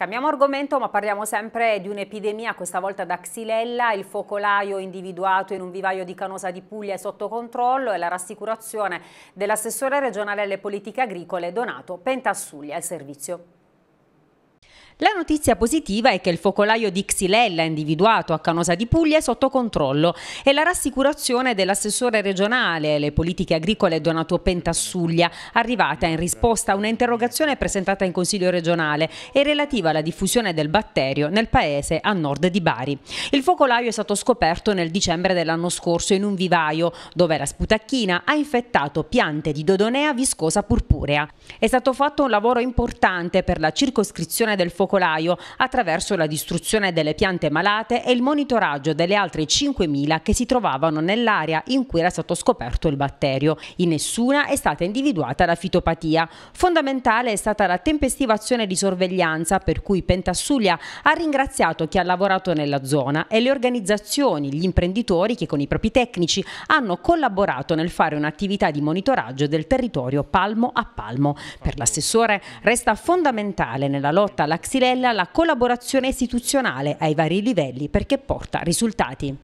Cambiamo argomento ma parliamo sempre di un'epidemia, questa volta da Xylella, il focolaio individuato in un vivaio di Canosa di Puglia è sotto controllo e la rassicurazione dell'assessore regionale alle politiche agricole Donato Pentassulli al servizio. La notizia positiva è che il focolaio di Xylella individuato a Canosa di Puglia è sotto controllo e la rassicurazione dell'assessore regionale alle politiche agricole Donato Pentassuglia, arrivata in risposta a un'interrogazione presentata in Consiglio regionale e relativa alla diffusione del batterio nel paese a nord di Bari. Il focolaio è stato scoperto nel dicembre dell'anno scorso in un vivaio dove la sputacchina ha infettato piante di Dodonea viscosa purpurea. È stato fatto un lavoro importante per la circoscrizione del focolaio focolaio attraverso la distruzione delle piante malate e il monitoraggio delle altre 5.000 che si trovavano nell'area in cui era stato scoperto il batterio. In nessuna è stata individuata la fitopatia. Fondamentale è stata la tempestiva azione di sorveglianza per cui Pentassuglia ha ringraziato chi ha lavorato nella zona e le organizzazioni, gli imprenditori che con i propri tecnici hanno collaborato nel fare un'attività di monitoraggio del territorio palmo a palmo. Per l'assessore resta fondamentale nella lotta alla Tintorella la collaborazione istituzionale ai vari livelli perché porta risultati.